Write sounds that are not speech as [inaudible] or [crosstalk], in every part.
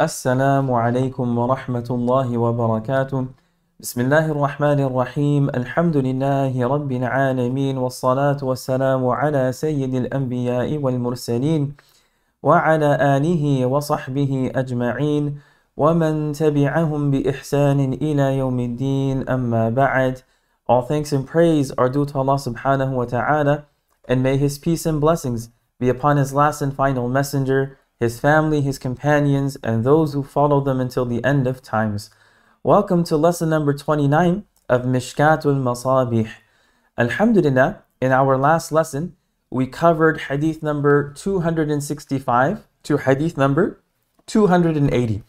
السلام عليكم ورحمة الله وبركاته بسم الله الرحمن الرحيم الحمد لله رب العالمين والصلاة والسلام على سيد الأنبياء والمرسلين وعلى آله وصحبه أجمعين ومن تبعهم بإحسان إلى يوم الدين أما بعد All thanks and praise are due to Allah subhanahu wa ta'ala and may His peace and blessings be upon His last and final messenger his family, his companions, and those who follow them until the end of times. Welcome to lesson number 29 of Mishkatul Masabih. Alhamdulillah, in our last lesson, we covered hadith number 265 to hadith number 280.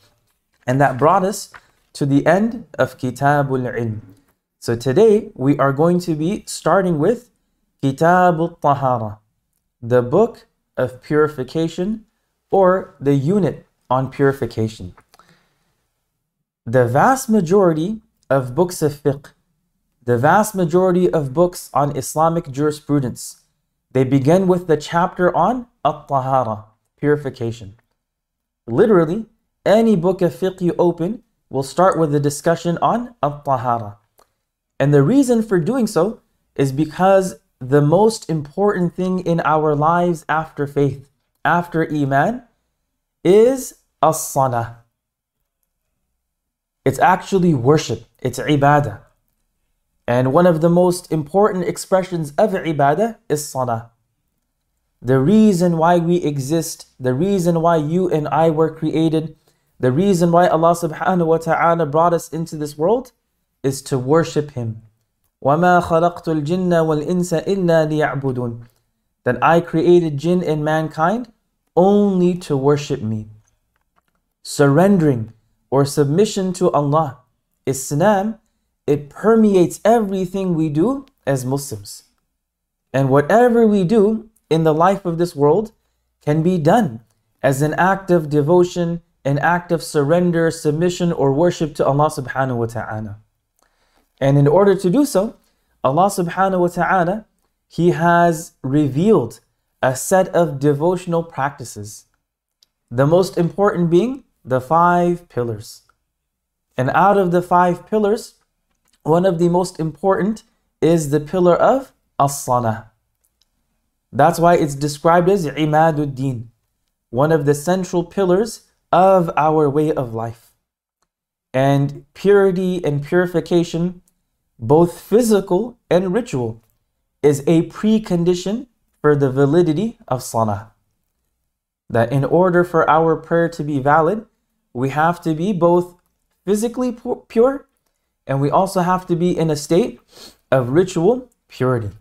And that brought us to the end of Kitabul Ilm. So today we are going to be starting with Kitabul Tahara, the book of purification or the unit on purification. The vast majority of books of fiqh, the vast majority of books on Islamic jurisprudence, they begin with the chapter on at-tahara, purification. Literally, any book of fiqh you open will start with a discussion on at-tahara. And the reason for doing so is because the most important thing in our lives after faith after Iman is as-sana. It's actually worship, it's ibadah. And one of the most important expressions of ibadah is sana. The reason why we exist, the reason why you and I were created, the reason why Allah subhanahu wa ta'ala brought us into this world is to worship Him. وَمَا خَلَقْتُ الْجِنَّ وَالْإِنسَ إِلَّا لِيَعْبُدُونَ That I created jinn and mankind only to worship me. Surrendering or submission to Allah, Islam, it permeates everything we do as Muslims. And whatever we do in the life of this world can be done as an act of devotion, an act of surrender, submission, or worship to Allah subhanahu wa ta'ala. And in order to do so, Allah subhanahu wa ta'ala, He has revealed a set of devotional practices, the most important being the five pillars. And out of the five pillars, one of the most important is the pillar of asana. That's why it's described as imaduddin, one of the central pillars of our way of life. And purity and purification, both physical and ritual, is a precondition for the validity of salah. That in order for our prayer to be valid, we have to be both physically pure and we also have to be in a state of ritual purity.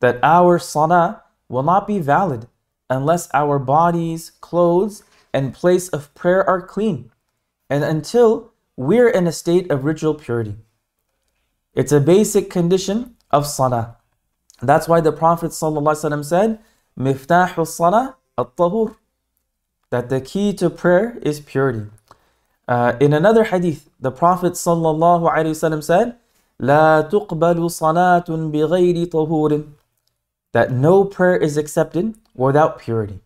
That our salah will not be valid unless our bodies, clothes, and place of prayer are clean, and until we're in a state of ritual purity. It's a basic condition of salah. That's why the Prophet ﷺ said, Miftahul Salah al Tahur, that the key to prayer is purity. Uh, in another hadith, the Prophet ﷺ said, لا تقبل صلاة بغير طهور that no prayer is accepted without purity.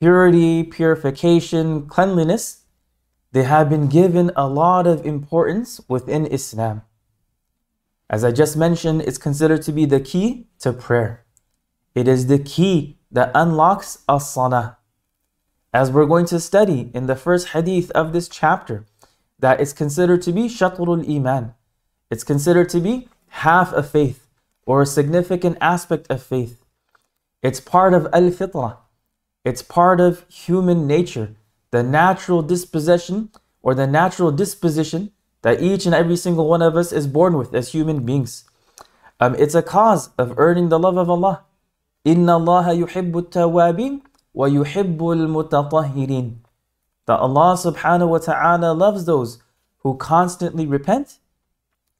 Purity, purification, cleanliness, they have been given a lot of importance within Islam. As I just mentioned, it's considered to be the key to prayer. It is the key that unlocks as-salah. As we're going to study in the first hadith of this chapter, that is considered to be shatrul iman. It's considered to be half of faith or a significant aspect of faith. It's part of al-fitrah. It's part of human nature, the natural dispossession or the natural disposition that each and every single one of us is born with as human beings. Um, it's a cause of earning the love of Allah. Inna Allah yuhibbu tawabin wa yuhibbu al-mutatahhirin. That Allah subhanahu wa ta'ala loves those who constantly repent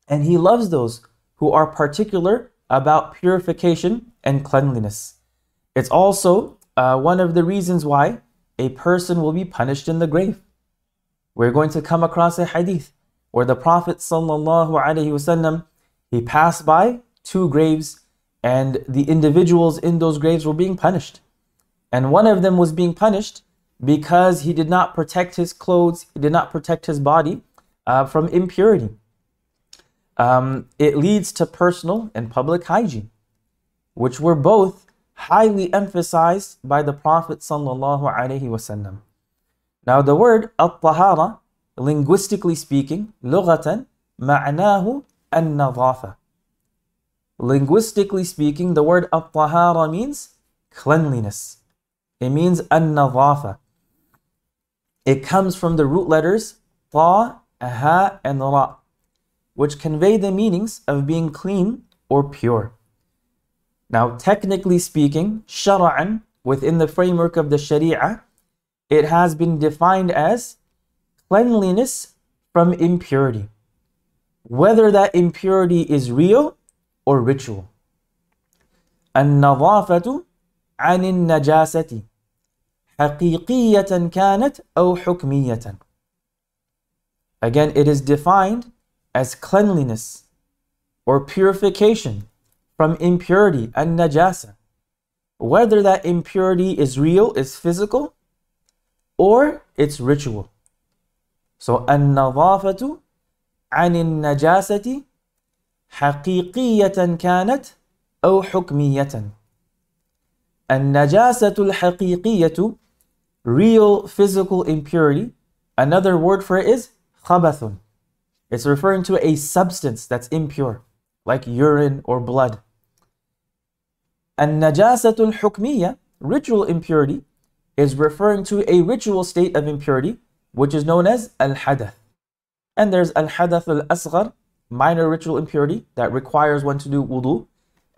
and He loves those who are particular about purification and cleanliness. It's also uh, one of the reasons why a person will be punished in the grave. We're going to come across a hadith where the Prophet ﷺ he passed by two graves and the individuals in those graves were being punished. And one of them was being punished because he did not protect his clothes, he did not protect his body uh, from impurity. Um, it leads to personal and public hygiene, which were both highly emphasized by the Prophet. ﷺ. Now, the word al tahara linguistically speaking, لغة معناه النظافة. Linguistically speaking, the word الطهارة means cleanliness. It means النظافة. It comes from the root letters ta, and ra, which convey the meanings of being clean or pure. Now, technically speaking, shara'an, within the framework of the sharia, it has been defined as cleanliness from impurity, whether that impurity is real or ritual. النظافة عن النجاسة حقيقية كانت أو حكمية. Again, it is defined as cleanliness or purification from impurity, and najasa, whether that impurity is real, is physical, or it's ritual. So النظافة عن النجاسة حقيقية كانت أو حكمية. النجاسة الحقيقية real physical impurity. Another word for it is خبث. It's referring to a substance that's impure, like urine or blood. النجاسة الحكمية, ritual impurity, is referring to a ritual state of impurity which is known as al-hadath. And there's al-hadath al-asghar, minor ritual impurity that requires one to do wudu.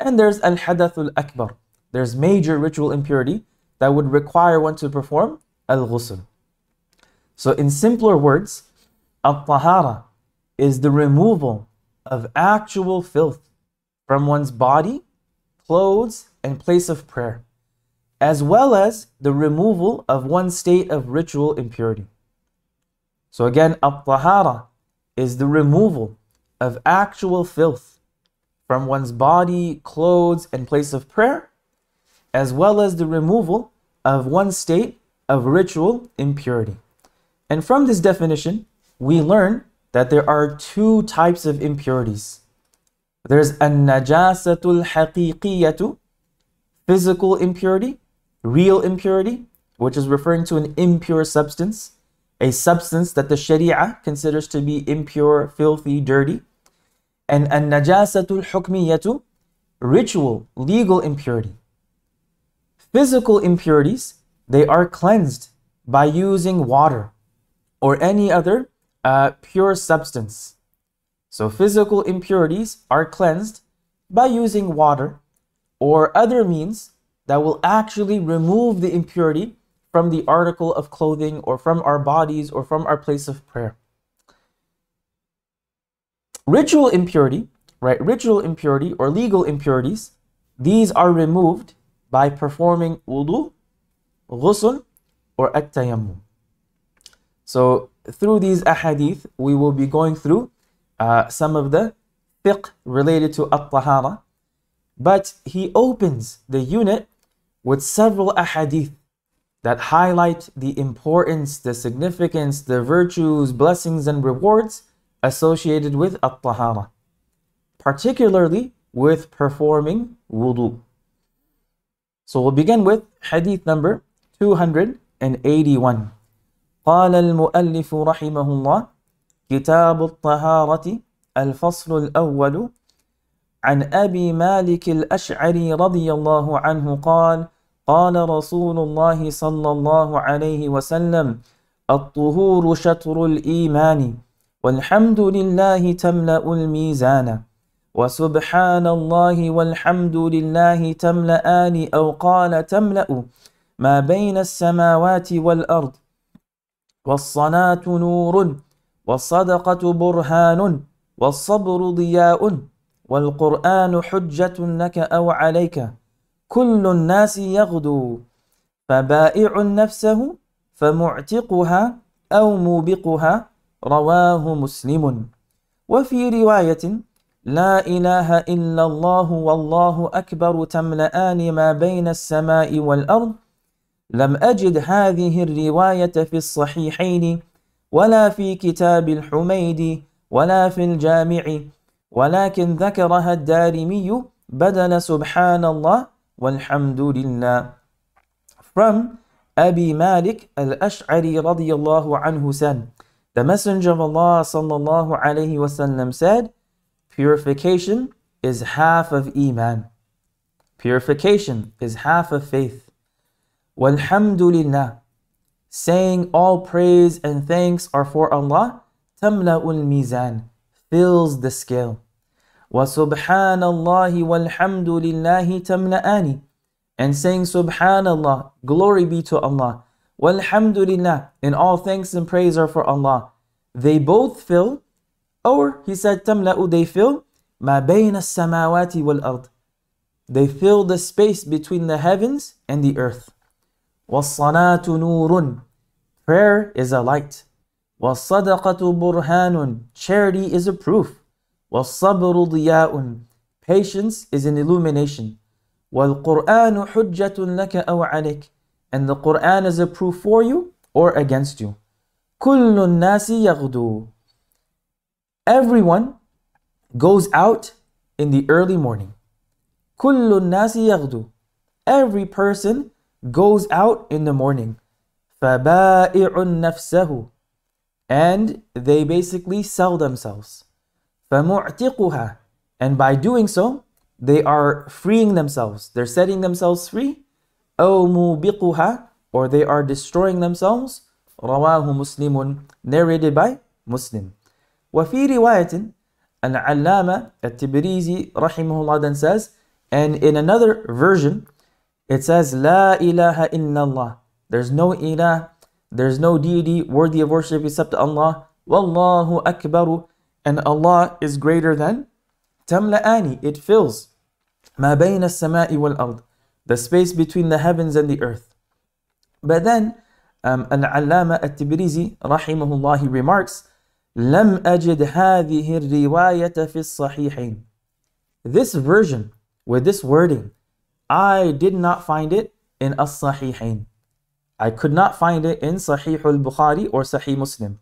And there's al-hadath al-akbar. There's major ritual impurity that would require one to perform al-ghusl. So in simpler words, al-tahara is the removal of actual filth from one's body, clothes, and place of prayer, as well as the removal of one state of ritual impurity. So again, at-tahara is the removal of actual filth from one's body, clothes, and place of prayer, as well as the removal of one state of ritual impurity. And from this definition, we learn that there are two types of impurities. There's an-najasatul haqiqiyatu, physical impurity, real impurity, which is referring to an impure substance a substance that the Sharia considers to be impure, filthy, dirty. And النجاسة الحكمية ritual, legal impurity. Physical impurities, they are cleansed by using water or any other uh, pure substance. So physical impurities are cleansed by using water or other means that will actually remove the impurity from the article of clothing or from our bodies or from our place of prayer. Ritual impurity, right? Ritual impurity or legal impurities, these are removed by performing wudu, ghusl, or at tayammum. So, through these ahadith, we will be going through uh, some of the fiqh related to at tahara. But he opens the unit with several ahadith that highlight the importance, the significance, the virtues, blessings, and rewards associated with at-tahara, particularly with performing wudu. So we'll begin with hadith number 281. قال المؤلف رحمه الله كتاب الطهارة الفصل الأول عن أبي مالك الأشعري رضي الله عنه قال: قال رسول الله صلى الله عليه وسلم الطهور شطر الإيمان والحمد لله تملأ الميزان وسبحان الله والحمد لله تملأان أو قال تملأ ما بين السماوات والأرض والصلاة نور والصدقة برهان والصبر ضياء والقرآن حجة لك أو عليك كل الناس يغدو فبائع نفسه فمعتقها أو موبقها رواه مسلم وفي رواية لا إله إلا الله والله أكبر تملآن ما بين السماء والأرض لم أجد هذه الرواية في الصحيحين ولا في كتاب الحميد ولا في الجامع ولكن ذكرها الدارمي بدل سبحان الله walhamdulillah. From Abi Malik al-Ash'ari الله عنه said, The Messenger of Allah sallallahu alayhi wasallam said, Purification is half of Iman. Purification is half of faith. لله, Saying all praise and thanks are for Allah, تملأ mizan, fills the scale. وَسُبْحَانَ وَالْحَمْدُ لِلَّهِ And saying Subhanallah, glory be to Allah, Walhamdulillah, and all thanks and praise are for Allah. They both fill, or he said tamla'u, they fill, ma bayna samawati wal ard. They fill the space between the heavens and the earth. وَالصَّلَاةُ نُورٌ Prayer is a light. وَالصَّدَقَةُ بُرْهَانٌ Charity is a proof. وَالصَّبْرُ ضِيَاءٌ Patience is an illumination. وَالْقُرْآنُ حُجَّةٌ لَكَ أَوْ عَلَيْكَ And the Qur'an is a proof for you or against you. كُلُّ النَّاسِ يَغْدُو Everyone goes out in the early morning. كُلُّ النَّاسِ يَغْدُو Every person goes out in the morning. فَبَائِعٌ نَفْسَهُ And they basically sell themselves. فَمُعْتِقُهَا And by doing so, they are freeing themselves. They're setting themselves free. أَوْ مُوبِقُهَا Or they are destroying themselves. رواه مسلم Narrated by Muslim. وفي رواية العلامة التبريزي رحمه الله then says and in another version it says لا إله إلا الله there's no ilah there's no deity worthy of worship except Allah والله أكبر and Allah is greater than tamla'ani, it fills ma bayna samai wal ard, the space between the heavens and the earth. But then um, Al-Allama At-Tibrizi rahimahullah he remarks, لم أجد هذه الرواية في الصحيحين. This version with this wording, I did not find it in As-Sahihain. I could not find it in Sahih al-Bukhari or Sahih Muslim,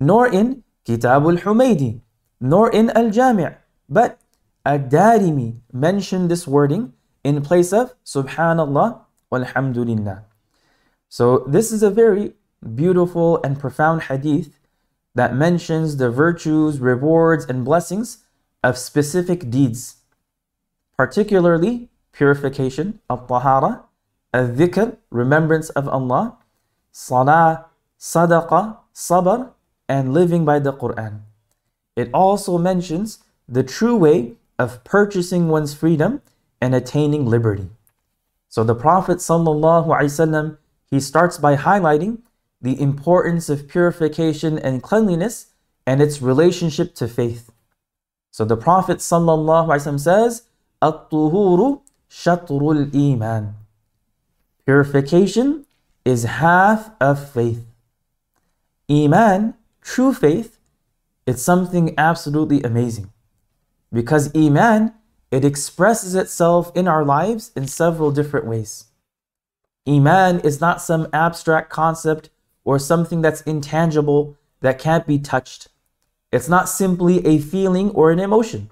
nor in Kitab al-Humaydi, nor in al-Jami', but Ad-Darimi mentioned this wording in place of Subhanallah walhamdulillah. So this is a very beautiful and profound hadith that mentions the virtues, rewards, and blessings of specific deeds, particularly purification, of tahara a dhikr remembrance of Allah, salah, sadaqah, sabr, and living by the Quran. It also mentions the true way of purchasing one's freedom and attaining liberty. So the Prophet ﷺ, he starts by highlighting the importance of purification and cleanliness and its relationship to faith. So the Prophet ﷺ says, At-tuhuru shatrul iman. Purification is half of faith. Iman True faith, it's something absolutely amazing. Because Iman, it expresses itself in our lives in several different ways. Iman is not some abstract concept or something that's intangible that can't be touched. It's not simply a feeling or an emotion.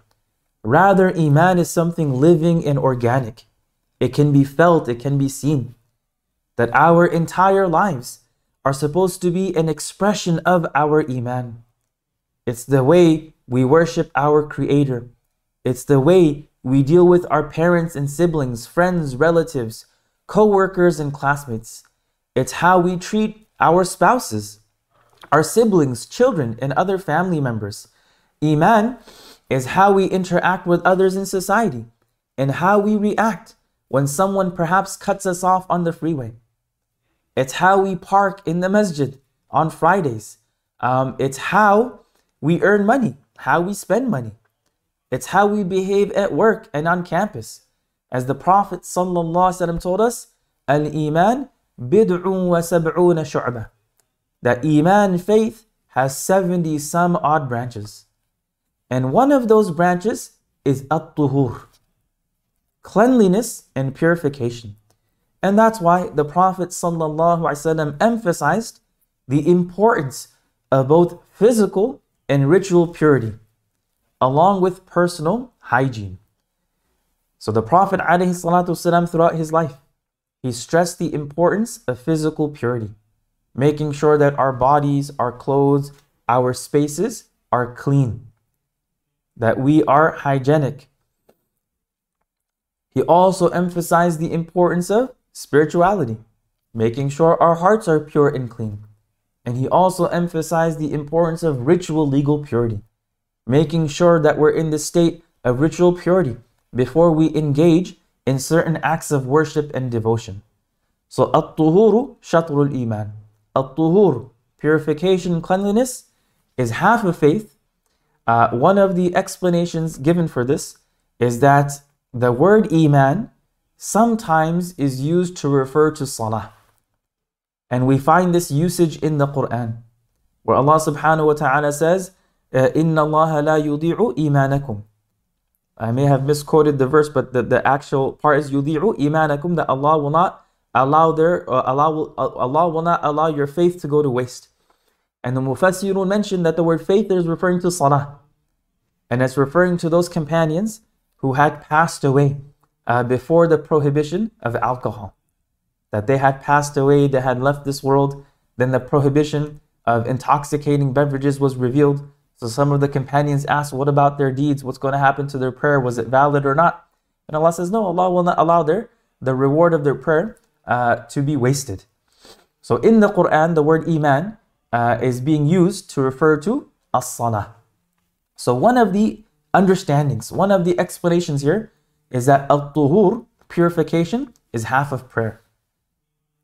Rather, Iman is something living and organic. It can be felt, it can be seen. That our entire lives are supposed to be an expression of our Iman. It's the way we worship our Creator. It's the way we deal with our parents and siblings, friends, relatives, co workers, and classmates. It's how we treat our spouses, our siblings, children, and other family members. Iman is how we interact with others in society and how we react when someone perhaps cuts us off on the freeway. It's how we park in the masjid on Fridays. Um, it's how we earn money, how we spend money. It's how we behave at work and on campus. As the Prophet ﷺ told us, Al Iman bid'un wa sab'una shu'bah. That Iman faith has 70 some odd branches. And one of those branches is At Tuhur, cleanliness and purification. And that's why the Prophet ﷺ emphasized the importance of both physical and ritual purity, along with personal hygiene. So the Prophet ﷺ throughout his life, he stressed the importance of physical purity, making sure that our bodies, our clothes, our spaces are clean, that we are hygienic. He also emphasized the importance of spirituality, making sure our hearts are pure and clean. And he also emphasized the importance of ritual legal purity, making sure that we're in the state of ritual purity before we engage in certain acts of worship and devotion. So, at-tuhuru shatrul iman. At-tuhur, purification, cleanliness, is half of faith. Uh, one of the explanations given for this is that the word iman sometimes is used to refer to salah. And we find this usage in the Quran, where Allah subhanahu wa ta'ala says, eh, Inna Allah la yudi'u imanakum. I may have misquoted the verse, but the, the actual part is yudi'u imanakum, that Allah will not allow their, uh, Allah, uh, Allah will not allow your faith to go to waste. And the Mufassirun mentioned that the word faith is referring to salah. And it's referring to those companions who had passed away uh, before the prohibition of alcohol. That they had passed away, they had left this world, then the prohibition of intoxicating beverages was revealed. So some of the companions asked, What about their deeds? What's going to happen to their prayer? Was it valid or not? And Allah says, No, Allah will not allow their, the reward of their prayer uh, to be wasted. So in the Quran, the word Iman uh, is being used to refer to as salah. So one of the understandings, one of the explanations here is that al-tuhur, purification, is half of prayer.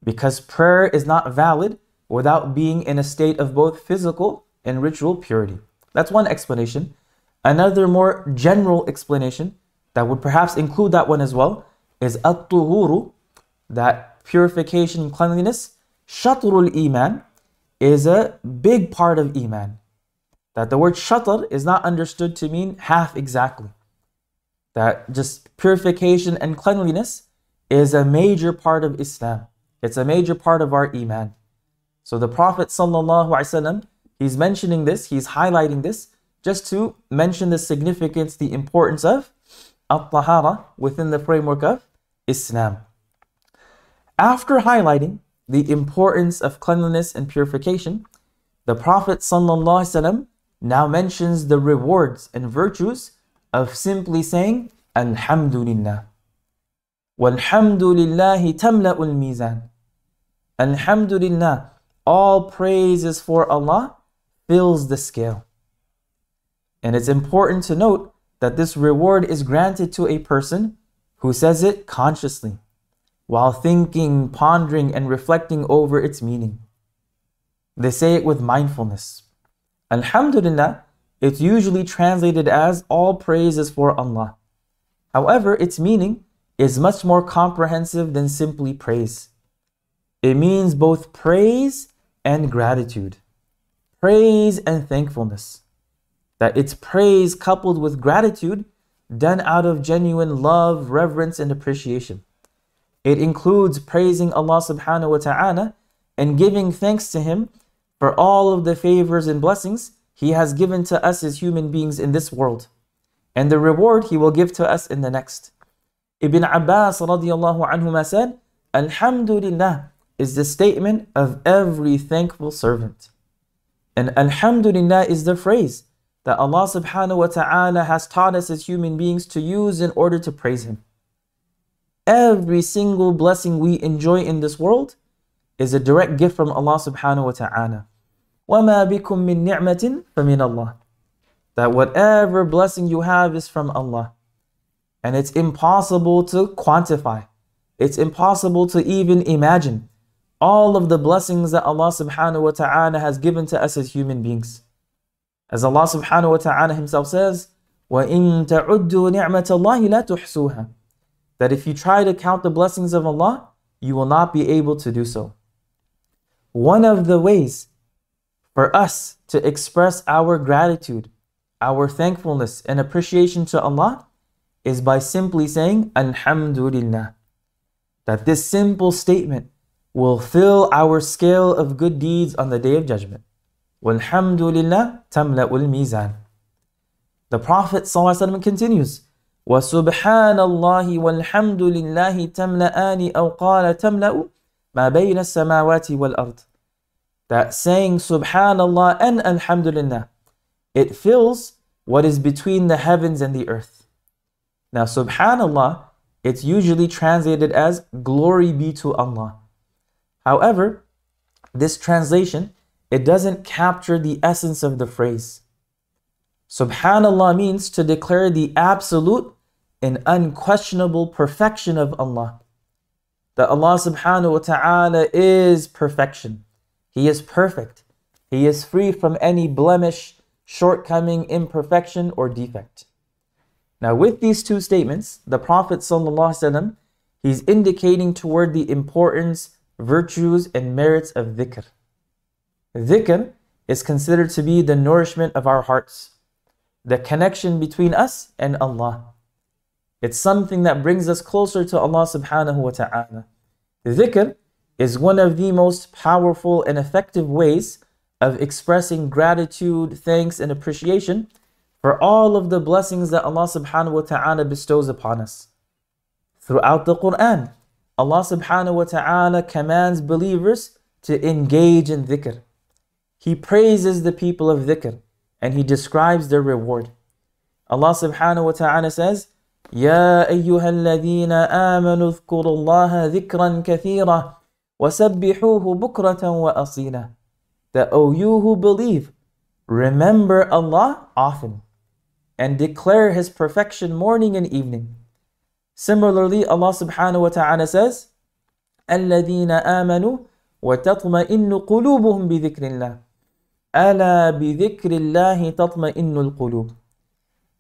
Because prayer is not valid without being in a state of both physical and ritual purity. That's one explanation. Another more general explanation that would perhaps include that one as well is al tuhuru that purification and cleanliness. Shatrul iman is a big part of iman. That the word shatr is not understood to mean half exactly that just purification and cleanliness is a major part of Islam. It's a major part of our Iman. So the Prophet ﷺ, he's mentioning this, he's highlighting this, just to mention the significance, the importance of al-tahara within the framework of Islam. After highlighting the importance of cleanliness and purification, the Prophet ﷺ now mentions the rewards and virtues of simply saying Alhamdulillah. Walhamdulillahi tamla'ul mizan. Alhamdulillah, all praises for Allah fills the scale. And it's important to note that this reward is granted to a person who says it consciously, while thinking, pondering, and reflecting over its meaning. They say it with mindfulness. Alhamdulillah it's usually translated as all praise is for Allah. However, its meaning is much more comprehensive than simply praise. It means both praise and gratitude, praise and thankfulness. That it's praise coupled with gratitude done out of genuine love, reverence, and appreciation. It includes praising Allah subhanahu wa ta'ala and giving thanks to Him for all of the favors and blessings he has given to us as human beings in this world, and the reward He will give to us in the next. Ibn Abbas radiallahu anhuma said, Alhamdulillah is the statement of every thankful servant. And Alhamdulillah is the phrase that Allah subhanahu wa ta'ala has taught us as human beings to use in order to praise Him. Every single blessing we enjoy in this world is a direct gift from Allah subhanahu wa ta'ala. وَمَا بِكُم مِّن نِعْمَةٍ فَمِنَ اللَّهِ That whatever blessing you have is from Allah. And it's impossible to quantify. It's impossible to even imagine all of the blessings that Allah subhanahu wa ta'ala has given to us as human beings. As Allah subhanahu wa ta'ala himself says, وَإِن تَعُدُّوا نِعْمَةَ اللَّهِ لَا تُحْسُوْهَا." That if you try to count the blessings of Allah, you will not be able to do so. One of the ways for us to express our gratitude, our thankfulness and appreciation to Allah is by simply saying Alhamdulillah. That this simple statement will fill our scale of good deeds on the day of judgment. Walhamdulillah tamla'ul mizan. The Prophet ﷺ continues, وَسُبْحَانَ اللَّهِ وَالْحَمْدُ لِلَّهِ تَمْلَآنِ أَوْ قَالَ تَمْلَأُ مَا بَيْنَ السَّمَاوَاتِ وَالْأَرْضِ that saying subhanallah and alhamdulillah it fills what is between the heavens and the earth now subhanallah it's usually translated as glory be to allah however this translation it doesn't capture the essence of the phrase subhanallah means to declare the absolute and unquestionable perfection of allah that allah subhanahu wa ta'ala is perfection he is perfect. He is free from any blemish, shortcoming, imperfection, or defect. Now, with these two statements, the Prophet ﷺ, he's indicating toward the importance, virtues, and merits of dhikr. Dhikr is considered to be the nourishment of our hearts, the connection between us and Allah. It's something that brings us closer to Allah subhanahu wa ta'ala. Dhikr is one of the most powerful and effective ways of expressing gratitude, thanks, and appreciation for all of the blessings that Allah subhanahu wa ta'ala bestows upon us. Throughout the Quran, Allah subhanahu wa ta'ala commands believers to engage in dhikr. He praises the people of dhikr and he describes their reward. Allah subhanahu wa ta'ala says, يا أيها الذين آمنوا اذكروا الله ذكرا كثيرا وَسَبِّحُوهُ بُكْرَةً وَأَصِيلًا That O you who believe, remember Allah often and declare His perfection morning and evening. Similarly, Allah subhanahu wa ta'ala says, الَّذِينَ آمَنُوا وَتَطْمَئِنُّ قُلُوبُهُمْ بِذِكْرِ اللَّهِ أَلَا بِذِكْرِ اللَّهِ تَطْمَئِنُّ الْقُلُوبُ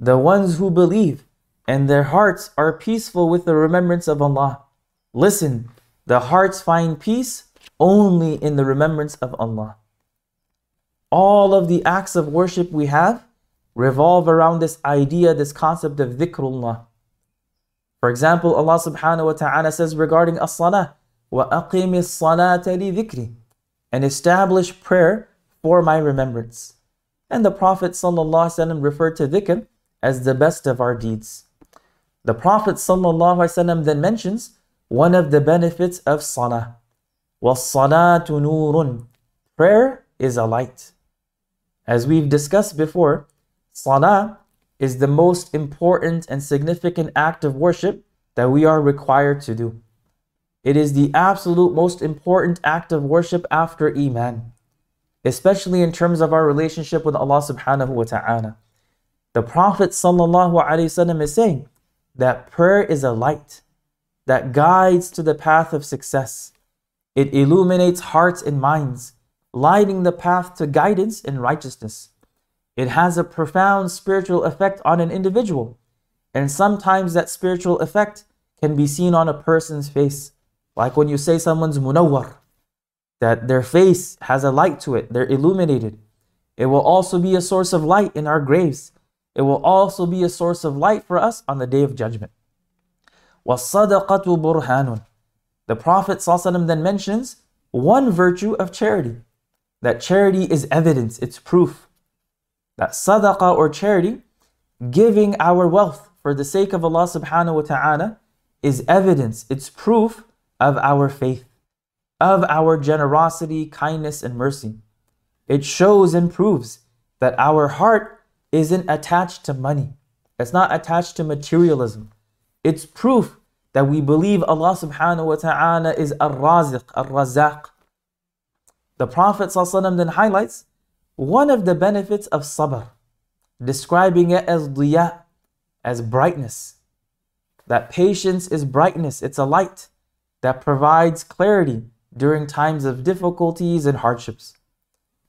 The ones who believe and their hearts are peaceful with the remembrance of Allah. Listen, the hearts find peace only in the remembrance of Allah. All of the acts of worship we have revolve around this idea, this concept of dhikrullah. For example, Allah subhanahu wa ta'ala says regarding as-salah, وَأَقِيمِ الصَّلَاةَ لِذِكْرِ And establish prayer for my remembrance. And the Prophet ﷺ referred to dhikr as the best of our deeds. The Prophet ﷺ then mentions one of the benefits of salah. وَالصَّلَاةُ نُورٌ Prayer is a light. As we've discussed before, salah is the most important and significant act of worship that we are required to do. It is the absolute most important act of worship after Iman, especially in terms of our relationship with Allah subhanahu wa ta'ala. The Prophet sallallahu wasallam is saying that prayer is a light that guides to the path of success. It illuminates hearts and minds, lighting the path to guidance and righteousness. It has a profound spiritual effect on an individual, and sometimes that spiritual effect can be seen on a person's face. Like when you say someone's munawwar, that their face has a light to it, they're illuminated. It will also be a source of light in our graves. It will also be a source of light for us on the day of judgment. وَالصَّدَقَةُ burhanun. The Prophet ﷺ then mentions one virtue of charity. That charity is evidence, it's proof. That sadaqah or charity, giving our wealth for the sake of Allah subhanahu wa ta'ala, is evidence, it's proof of our faith, of our generosity, kindness, and mercy. It shows and proves that our heart isn't attached to money, it's not attached to materialism. It's proof that we believe Allah subhanahu wa ta'ala is a raziq al razaq The Prophet then highlights one of the benefits of sabr, describing it as diya, as brightness. That patience is brightness, it's a light that provides clarity during times of difficulties and hardships,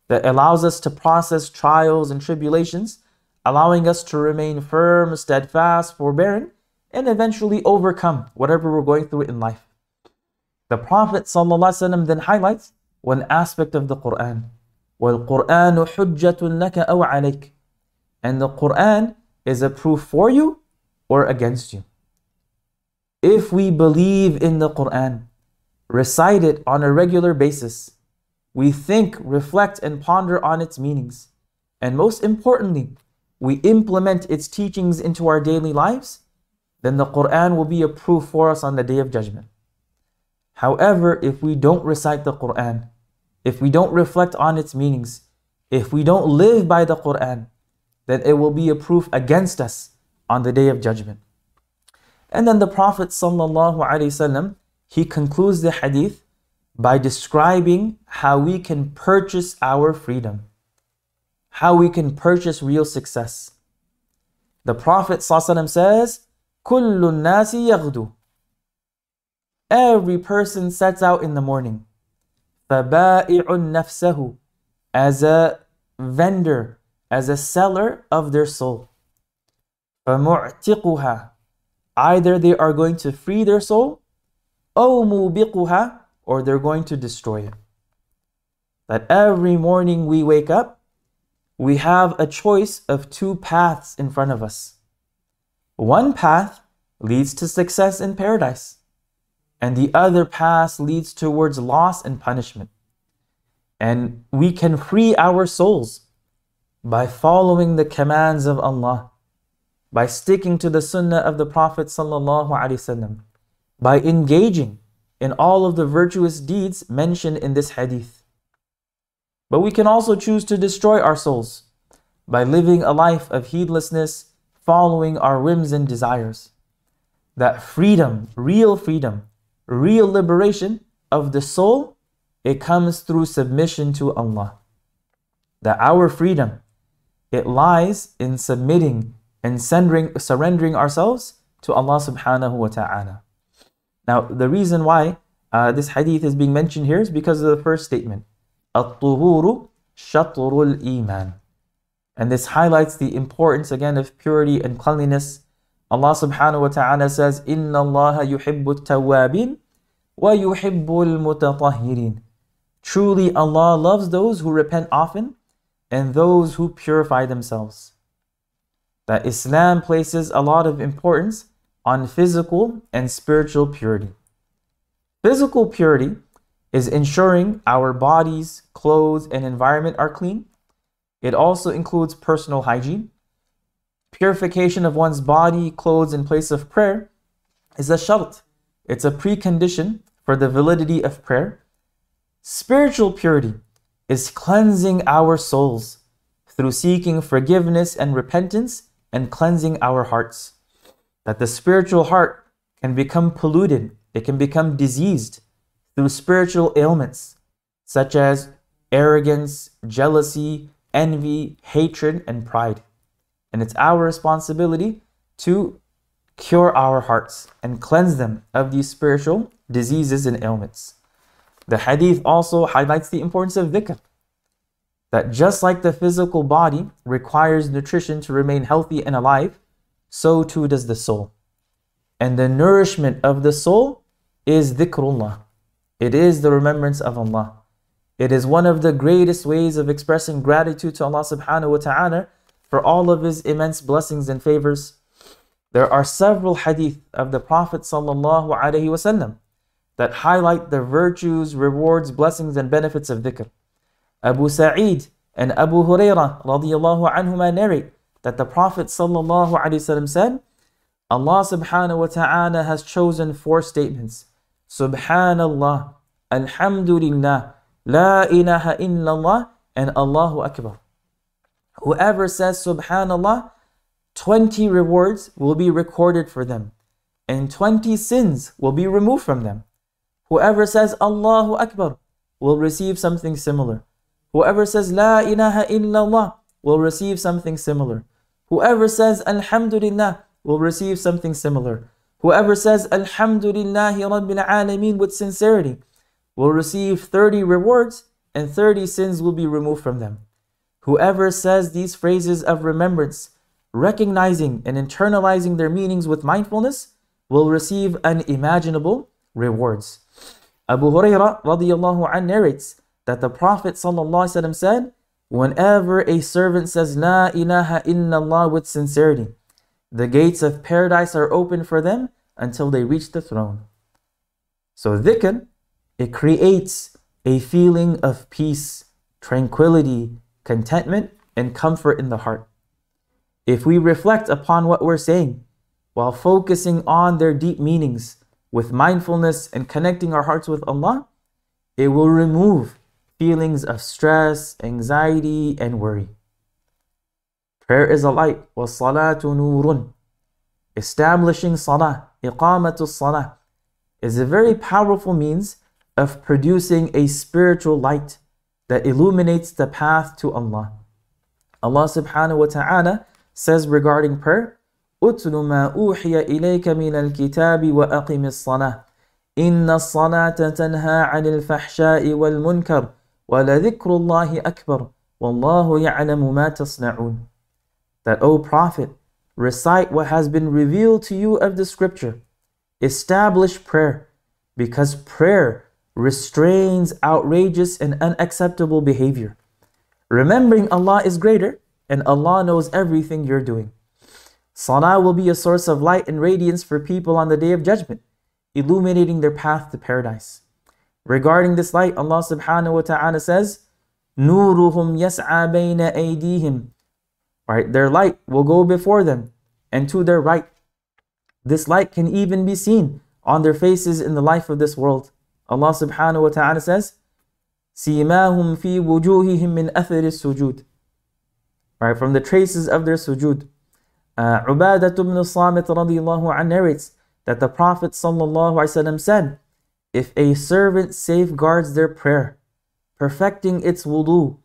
that allows us to process trials and tribulations, allowing us to remain firm, steadfast, forbearing, and eventually overcome whatever we're going through in life. The Prophet ﷺ then highlights one aspect of the Quran. وَالْقُرْآنُ حُجَّةٌ And the Quran is a proof for you or against you. If we believe in the Quran, recite it on a regular basis, we think, reflect, and ponder on its meanings, and most importantly, we implement its teachings into our daily lives, then the Quran will be a proof for us on the Day of Judgment. However, if we don't recite the Quran, if we don't reflect on its meanings, if we don't live by the Quran, then it will be a proof against us on the Day of Judgment. And then the Prophet ﷺ, he concludes the hadith by describing how we can purchase our freedom, how we can purchase real success. The Prophet ﷺ says, كل الناس يغدو Every person sets out in the morning. فبائع نفسه As a vendor, as a seller of their soul. فمعتقها Either they are going to free their soul أو موبقها or they're going to destroy it. That every morning we wake up, we have a choice of two paths in front of us. One path leads to success in paradise, and the other path leads towards loss and punishment. And we can free our souls by following the commands of Allah, by sticking to the sunnah of the Prophet by engaging in all of the virtuous deeds mentioned in this hadith. But we can also choose to destroy our souls by living a life of heedlessness following our whims and desires. That freedom, real freedom, real liberation of the soul, it comes through submission to Allah. That our freedom, it lies in submitting and surrendering, surrendering ourselves to Allah subhanahu wa ta'ala. Now, the reason why uh, this hadith is being mentioned here is because of the first statement. الطهور شطر iman and this highlights the importance again of purity and cleanliness. Allah subhanahu wa ta'ala says, إِنَّ اللَّهَ يُحِبُّ التَّوَّابِينَ وَيُحِبُّ الْمُتَطَهِّرِينَ Truly Allah loves those who repent often and those who purify themselves. That Islam places a lot of importance on physical and spiritual purity. Physical purity is ensuring our bodies, clothes, and environment are clean it also includes personal hygiene. Purification of one's body, clothes in place of prayer is a shart. It's a precondition for the validity of prayer. Spiritual purity is cleansing our souls through seeking forgiveness and repentance and cleansing our hearts. That the spiritual heart can become polluted, it can become diseased through spiritual ailments such as arrogance, jealousy, envy, hatred, and pride. And it's our responsibility to cure our hearts and cleanse them of these spiritual diseases and ailments. The hadith also highlights the importance of dhikr. That just like the physical body requires nutrition to remain healthy and alive, so too does the soul. And the nourishment of the soul is dhikrullah. It is the remembrance of Allah. It is one of the greatest ways of expressing gratitude to Allah subhanahu wa ta'ala for all of His immense blessings and favors. There are several hadith of the Prophet sallallahu alaihi wasallam that highlight the virtues, rewards, blessings, and benefits of dhikr. Abu Sa'id and Abu Hurairah radiyallahu anhuma narrate that the Prophet sallallahu alaihi wasallam said, Allah subhanahu wa ta'ala has chosen four statements. Subhanallah, Alhamdulillah, La ilaha illallah and Allahu Akbar. Whoever says Subhanallah, 20 rewards will be recorded for them, and 20 sins will be removed from them. Whoever says Allahu Akbar will receive something similar. Whoever says La ilaha illallah will receive something similar. Whoever says Alhamdulillah will receive something similar. Whoever says Alhamdulillahi Rabbil Alameen with sincerity will receive 30 rewards and 30 sins will be removed from them. Whoever says these phrases of remembrance, recognizing and internalizing their meanings with mindfulness, will receive unimaginable rewards. Abu Huraira radiallahu an narrates that the Prophet said, Whenever a servant says La ilaha illallah with sincerity, the gates of paradise are open for them until they reach the throne. So dhikr it creates a feeling of peace, tranquility, contentment, and comfort in the heart. If we reflect upon what we're saying while focusing on their deep meanings with mindfulness and connecting our hearts with Allah, it will remove feelings of stress, anxiety, and worry. Prayer is a light. وَالصَّلَاةُ nurun. Establishing salah, iqamatu salah, is a very powerful means of producing a spiritual light that illuminates the path to Allah. Allah subhanahu wa ta'ala says regarding prayer, أُتْلُ مَا أُوحِيَ إِلَيْكَ مِنَ الْكِتَابِ وَأَقِمِ الصَّلَاةِ إِنَّ الصَّلَاةَ تَنْهَى عَنِ الْفَحْشَاءِ وَالْمُنْكَرِ وَلَذِكْرُ اللَّهِ أَكْبَرُ وَاللَّهُ يَعْلَمُ مَا تَصْنَعُونَ That, O Prophet, recite what has been revealed to you of the scripture. Establish prayer, because prayer restrains outrageous and unacceptable behavior. Remembering Allah is greater and Allah knows everything you're doing. Salah will be a source of light and radiance for people on the day of judgment, illuminating their path to paradise. Regarding this light, Allah subhanahu wa ta'ala says, Nuruhum yas'a bayna aydihim. Right, their light will go before them and to their right. This light can even be seen on their faces in the life of this world. Allah subhanahu wa ta'ala says, سِيمَاهُمْ فِي وُجُوهِهِمْ مِنْ أَثَرِ السُّجُودِ Right, from the traces of their sujood. Uh, Ubadah ibn Samit radiallahu anhu narrates that the Prophet sallallahu wasallam said, If a servant safeguards their prayer, perfecting its wudu,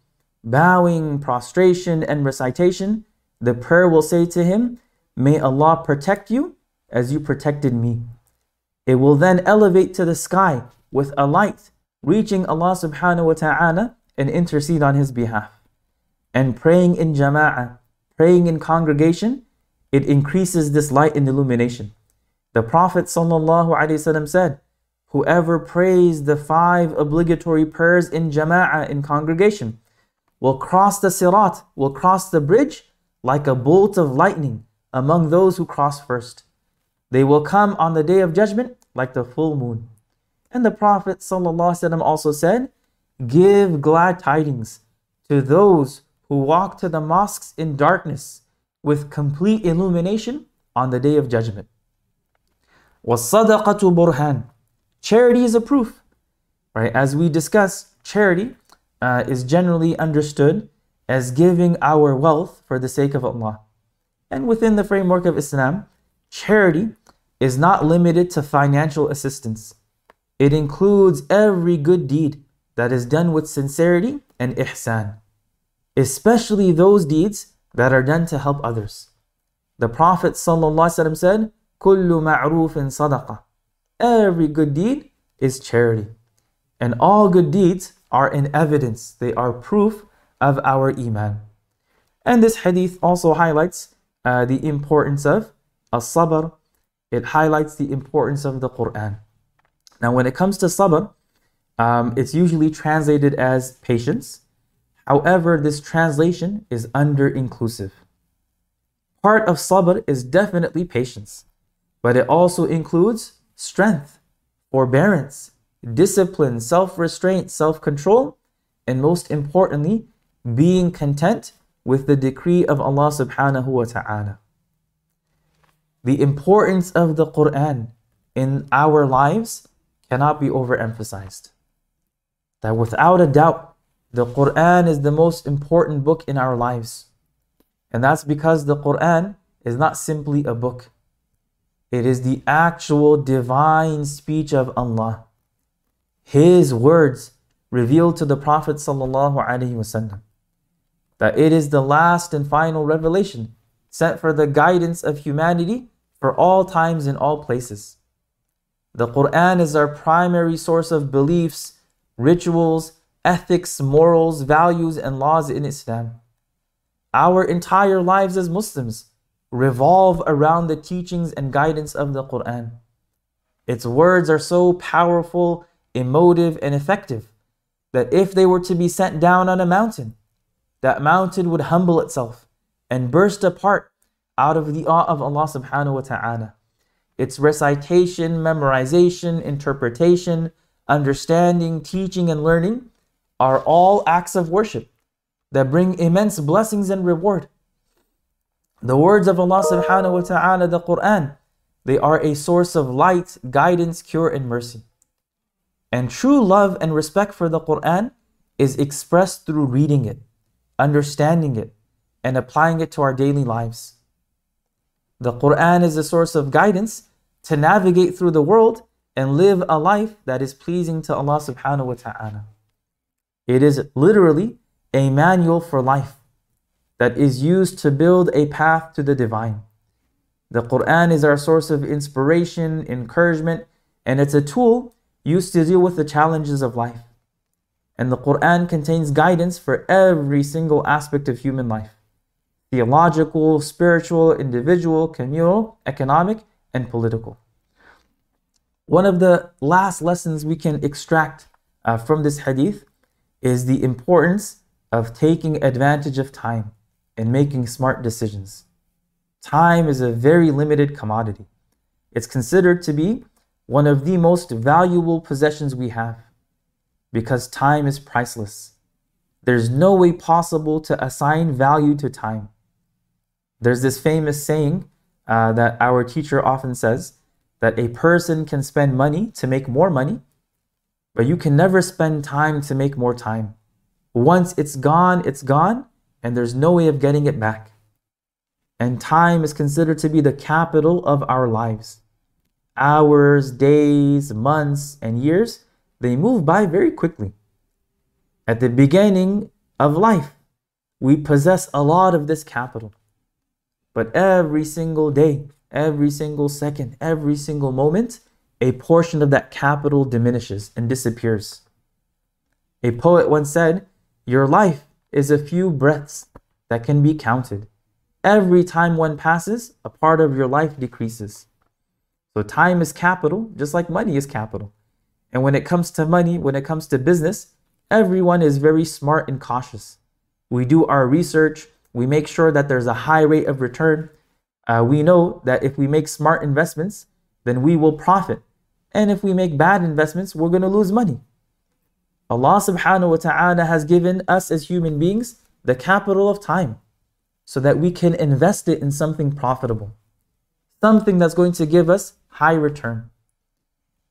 bowing, prostration, and recitation, the prayer will say to him, May Allah protect you as you protected me. It will then elevate to the sky with a light, reaching Allah subhanahu wa ta'ala and intercede on His behalf. And praying in jama'ah, praying in congregation, it increases this light and illumination. The Prophet said, Whoever prays the five obligatory prayers in jama'ah, in congregation, will cross the sirat, will cross the bridge like a bolt of lightning among those who cross first. They will come on the day of judgment like the full moon. And the Prophet ﷺ also said, Give glad tidings to those who walk to the mosques in darkness with complete illumination on the day of judgment. وَالصَّدَقَةُ burhan. Charity is a proof. Right? As we discuss, charity uh, is generally understood as giving our wealth for the sake of Allah. And within the framework of Islam, charity is not limited to financial assistance. It includes every good deed that is done with sincerity and ihsan, especially those deeds that are done to help others. The Prophet ﷺ said, Kullu ma'rufin sadaqah. Every good deed is charity. And all good deeds are in evidence, they are proof of our Iman. And this hadith also highlights uh, the importance of as-sabr. It highlights the importance of the Quran. Now, when it comes to sabr, um, it's usually translated as patience. However, this translation is under inclusive. Part of sabr is definitely patience, but it also includes strength, forbearance, discipline, self restraint, self control, and most importantly, being content with the decree of Allah subhanahu wa ta'ala. The importance of the Quran in our lives cannot be overemphasized. That without a doubt, the Quran is the most important book in our lives. And that's because the Quran is not simply a book, it is the actual divine speech of Allah. His words revealed to the Prophet ﷺ, that it is the last and final revelation sent for the guidance of humanity for all times and all places. The Quran is our primary source of beliefs, rituals, ethics, morals, values, and laws in Islam. Our entire lives as Muslims revolve around the teachings and guidance of the Quran. Its words are so powerful, emotive, and effective that if they were to be sent down on a mountain, that mountain would humble itself and burst apart out of the awe of Allah subhanahu wa ta'ala. It's recitation, memorization, interpretation, understanding, teaching, and learning are all acts of worship that bring immense blessings and reward. The words of Allah subhanahu wa ta'ala, the Quran, they are a source of light, guidance, cure, and mercy. And true love and respect for the Quran is expressed through reading it, understanding it, and applying it to our daily lives. The Quran is a source of guidance to navigate through the world and live a life that is pleasing to Allah subhanahu wa ta'ala. It is literally a manual for life that is used to build a path to the divine. The Quran is our source of inspiration, encouragement, and it's a tool used to deal with the challenges of life. And the Quran contains guidance for every single aspect of human life theological, spiritual, individual, communal, economic, and political. One of the last lessons we can extract uh, from this hadith is the importance of taking advantage of time and making smart decisions. Time is a very limited commodity. It's considered to be one of the most valuable possessions we have because time is priceless. There's no way possible to assign value to time. There's this famous saying uh, that our teacher often says that a person can spend money to make more money, but you can never spend time to make more time. Once it's gone, it's gone, and there's no way of getting it back. And time is considered to be the capital of our lives. Hours, days, months, and years, they move by very quickly. At the beginning of life, we possess a lot of this capital. But every single day, every single second, every single moment, a portion of that capital diminishes and disappears. A poet once said, Your life is a few breaths that can be counted. Every time one passes, a part of your life decreases. So time is capital, just like money is capital. And when it comes to money, when it comes to business, everyone is very smart and cautious. We do our research, we make sure that there's a high rate of return. Uh, we know that if we make smart investments, then we will profit. And if we make bad investments, we're going to lose money. Allah subhanahu wa ta'ala has given us as human beings the capital of time so that we can invest it in something profitable, something that's going to give us high return.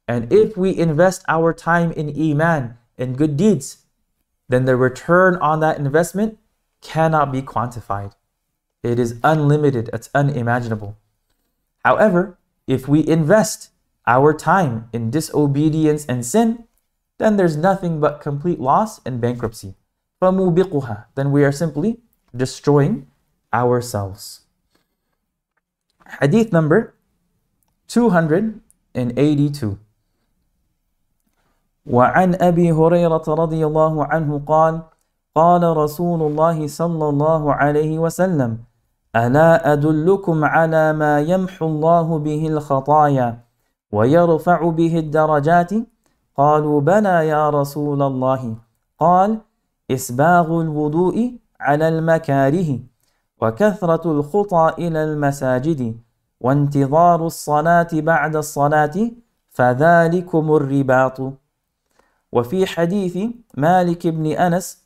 And if we invest our time in Iman and good deeds, then the return on that investment cannot be quantified. It is unlimited, it's unimaginable. However, if we invest our time in disobedience and sin, then there's nothing but complete loss and bankruptcy. فَمُوبِقُهَا Then we are simply destroying ourselves. Hadith number 282. وعن أبي هريرة رضي الله عنه قال قال رسول الله صلى الله عليه وسلم ألا أدلكم على ما يمحو الله به الخطايا ويرفع به الدرجات قالوا بلى يا رسول الله قال إسباغ الوضوء على المكاره وكثرة الخطى إلى المساجد وانتظار الصلاة بعد الصلاة فذلكم الرباط وفي حديث مالك بن أنس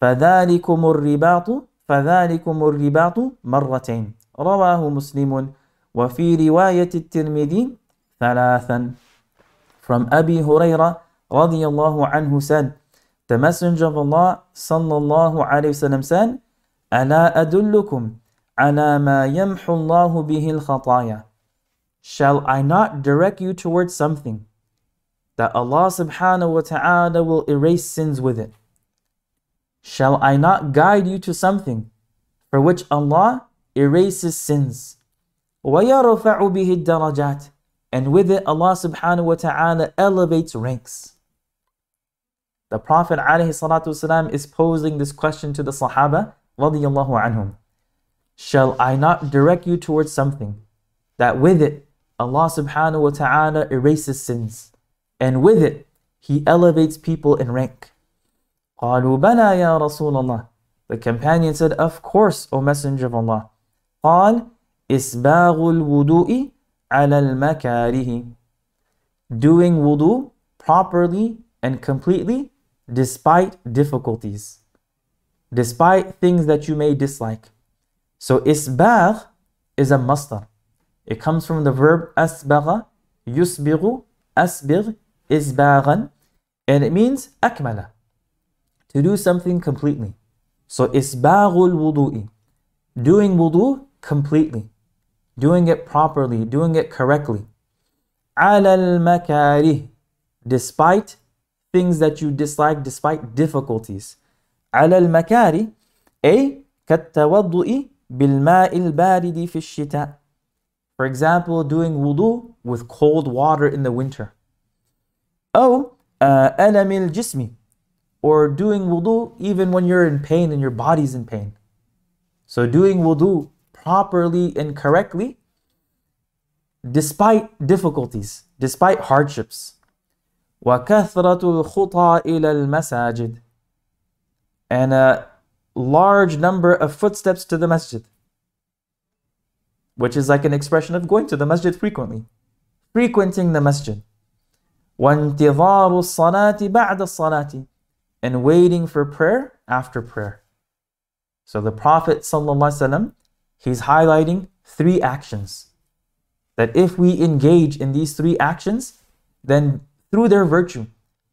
فذلكم الرباط فذلكم الرباط مرتين رواه مسلم وفي رواية الترمذي ثلاثا From أبي هريرة رضي الله عنه said, The Messenger of Allah الله عليه وسلم said, ألا أدلكم على ما يمحو الله به الخطايا Shall I not direct you towards something that Allah subhanahu wa ta'ala will erase sins with it? Shall I not guide you to something for which Allah erases sins? وَيَرْفَعُ بِهِ الدَّرَجَاتِ And with it Allah subhanahu wa ta'ala elevates ranks. The Prophet والسلام, is posing this question to the Sahaba radiallahu Shall I not direct you towards something that with it Allah subhanahu wa ta'ala erases sins and with it He elevates people in rank? قالوا بلى يا رسول الله The companion said, Of course, O Messenger of Allah. قال إسباغ الوضوء على المكاره Doing wudu properly and completely despite difficulties, despite things that you may dislike. So isbagh is a masdar. It comes from the verb asbagha, yusbighu, asbigh, isbaghan, and it means akmala to do something completely. So isbaghul wudu'i, doing wudu completely, doing it properly, doing it correctly. Alal makarih, despite things that you dislike, despite difficulties. Alal makari, a kattawaddu'i bil ma'il baridi fi shita. For example, doing wudu with cold water in the winter. أو ألم الجسم or doing wudu even when you're in pain and your body's in pain. So doing wudu properly and correctly despite difficulties, despite hardships. وَكَثْرَةُ الْخُطَى إِلَى الْمَسَاجِدِ And a large number of footsteps to the masjid. Which is like an expression of going to the masjid frequently. Frequenting the masjid. وَانْتِظَارُ الصَّلَاةِ بَعْدَ الصَّلَاةِ and waiting for prayer after prayer. So the Prophet ﷺ, he's highlighting three actions. That if we engage in these three actions, then through their virtue,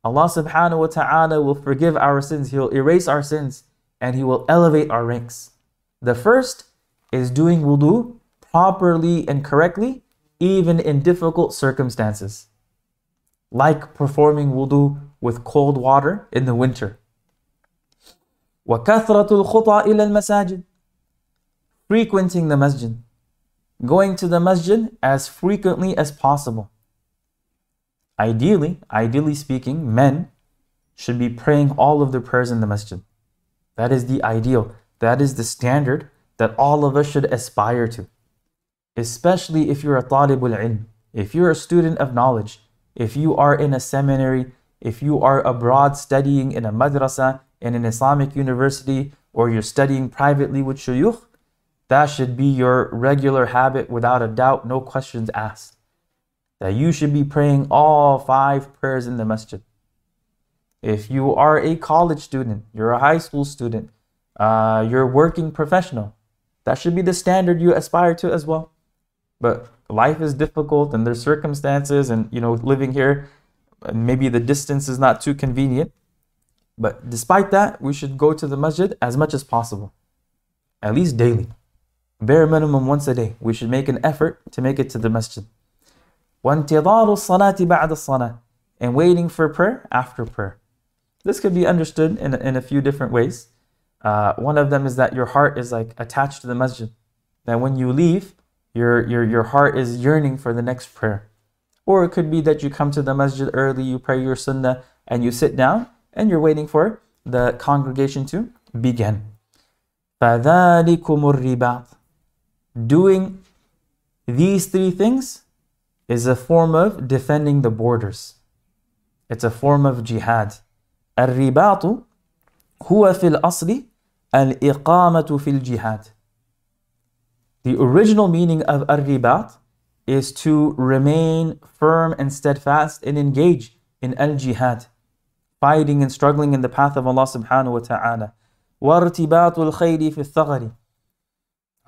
Allah subhanahu wa ta'ala will forgive our sins, He'll erase our sins, and He will elevate our ranks. The first is doing wudu properly and correctly, even in difficult circumstances, like performing wudu with cold water in the winter. وَكَثْرَةُ الْخُطَى إِلَى الْمَسَاجِدِ Frequenting the masjid. Going to the masjid as frequently as possible. Ideally, ideally speaking, men should be praying all of their prayers in the masjid. That is the ideal. That is the standard that all of us should aspire to. Especially if you're a talibul ilm, if you're a student of knowledge, if you are in a seminary, if you are abroad studying in a madrasa, in an Islamic university, or you're studying privately with shuyukh, that should be your regular habit without a doubt, no questions asked. That you should be praying all five prayers in the masjid. If you are a college student, you're a high school student, uh, you're a working professional, that should be the standard you aspire to as well. But life is difficult and there's circumstances and you know living here and maybe the distance is not too convenient. But despite that, we should go to the masjid as much as possible, at least daily. Bare minimum once a day, we should make an effort to make it to the masjid. and waiting for prayer after prayer. This could be understood in, in a few different ways. Uh, one of them is that your heart is like attached to the masjid. That when you leave, your, your, your heart is yearning for the next prayer. Or it could be that you come to the masjid early, you pray your sunnah, and you sit down, and you're waiting for the congregation to begin. Doing these three things is a form of defending the borders. It's a form of jihad. fil asli في الأصل الإقامة fil jihad. The original meaning of arribat is to remain firm and steadfast and engage in al jihad, fighting and struggling in the path of Allah subhanahu wa ta'ala. فِي الثَّغَرِ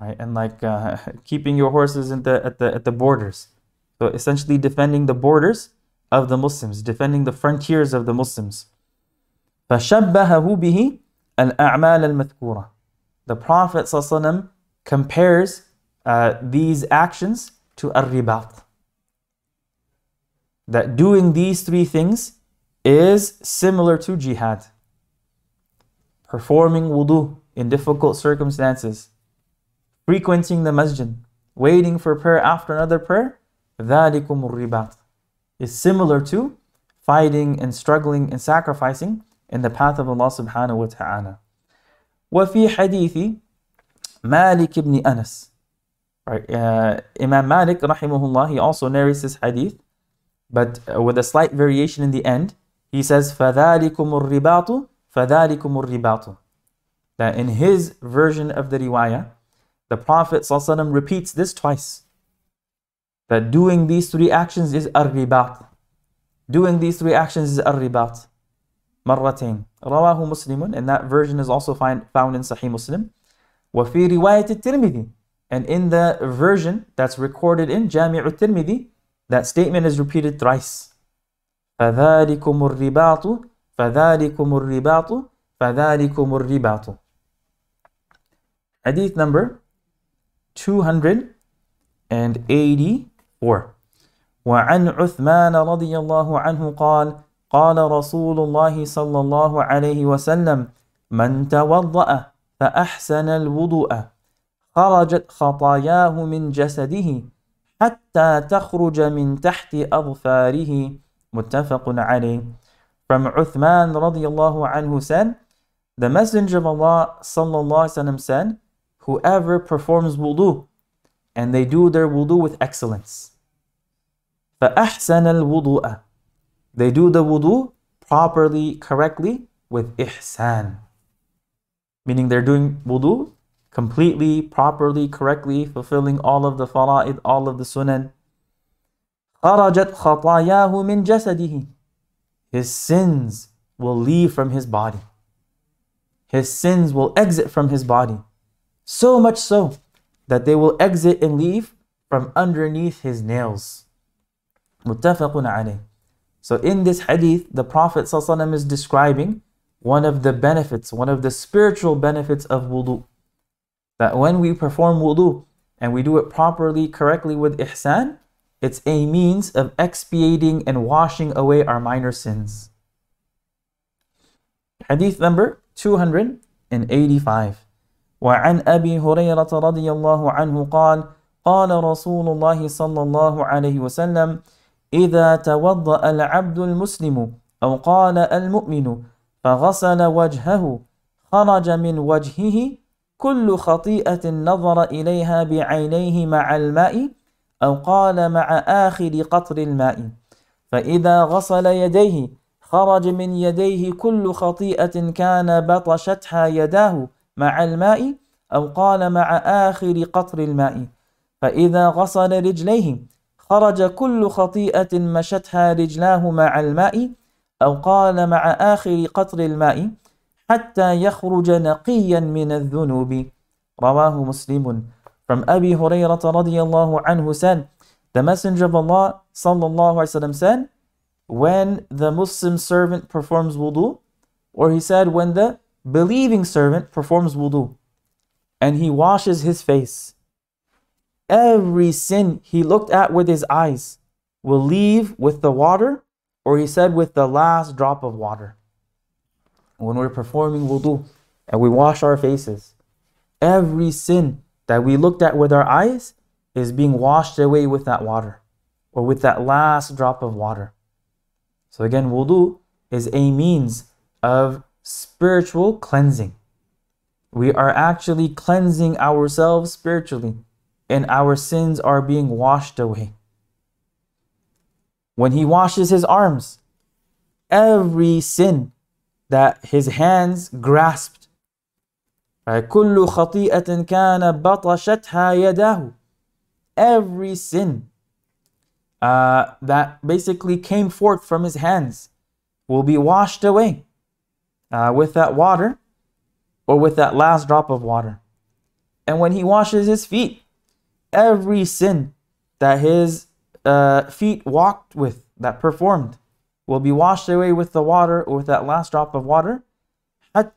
Right, and like uh, [laughs] keeping your horses the, at, the, at the borders. So essentially defending the borders of the Muslims, defending the frontiers of the Muslims. فَشَبَّهَهُ بِهِ الْأَعْمَالَ الْمَذْكُورَةِ The Prophet ﷺ compares uh, these actions to arribat. That doing these three things is similar to jihad. Performing wudu in difficult circumstances, frequenting the masjid, waiting for prayer after another prayer, ذَلِكُمُ الرِّبَاطِ is similar to fighting and struggling and sacrificing in the path of Allah subhanahu wa ta'ala. وفي حديث مالك بن أنس Right? Uh, Imam Malik, rahimahullah, he also narrates this hadith, but uh, with a slight variation in the end. He says, فَذَلِكُمُ الرِّبَاطُ فَذَلِكُمُ الرِّبَاطُ That in his version of the riwayah, the Prophet ﷺ repeats this twice. That doing these three actions is arribat. Doing these three actions is arribat. Marratain. Rawahu Muslimun, and that version is also find, found in Sahih Muslim. وفي رواية الترمذي and in the version that's recorded in Jami' al-Tirmidhi, that statement is repeated thrice. فَذَلِكُمُ الرِّبَاطُ فَذَلِكُمُ الرِّبَاطُ فَذَلِكُمُ الرِّبَاطُ Hadith number 284 وعن عثمان رضي الله عنه قال قال رسول الله صلى الله عليه وسلم من توضأ فأحسن الوضوء خرجت خطاياه من جسده حتى تخرج من تحت أظفاره متفق عليه From Uthman رضي الله عنه said, The Messenger of Allah صلى الله عليه وسلم said, Whoever performs wudu, and they do their wudu with excellence. فَأَحْسَنَ الْوُضُوءَ They do the wudu properly, correctly, with ihsan. Meaning they're doing wudu completely, properly, correctly, fulfilling all of the fara'id, all of the sunan. His sins will leave from his body. His sins will exit from his body. So much so that they will exit and leave from underneath his nails. So in this hadith, the Prophet ﷺ is describing one of the benefits, one of the spiritual benefits of wudu that when we perform wudu and we do it properly, correctly with ihsan, it's a means of expiating and washing away our minor sins. Hadith number 285. وعن أبي هريرة رضي الله عنه قال قال رسول الله صلى الله عليه وسلم إذا توضأ العبد المسلم أو قال المؤمن فغسل وجهه خرج من وجهه كل خطيئة نظر إليها بعينيه مع الماء أو قال مع آخر قطر الماء فإذا غسل يديه خرج من يديه كل خطيئة كان بطشتها يداه مع الماء أو قال مع آخر قطر الماء فإذا غسل رجليه خرج كل خطيئة مشتها رجلاه مع الماء أو قال مع آخر قطر الماء حتى يخرج نقيا من الذنوب رواه مسلم From هريرة رضي الله عنه said, The Messenger of Allah الله عليه وسلم said, when the Muslim servant performs wudu, or he said when the believing servant performs wudu, and he washes his face, every sin he looked at with his eyes will leave with the water, or he said with the last drop of water when we're performing wudu and we wash our faces, every sin that we looked at with our eyes is being washed away with that water or with that last drop of water. So again, wudu is a means of spiritual cleansing. We are actually cleansing ourselves spiritually, and our sins are being washed away. When he washes his arms, every sin that his hands grasped. Every sin uh, that basically came forth from his hands will be washed away uh, with that water or with that last drop of water. And when he washes his feet, every sin that his uh, feet walked with, that performed, will be washed away with the water or with that last drop of water. Right,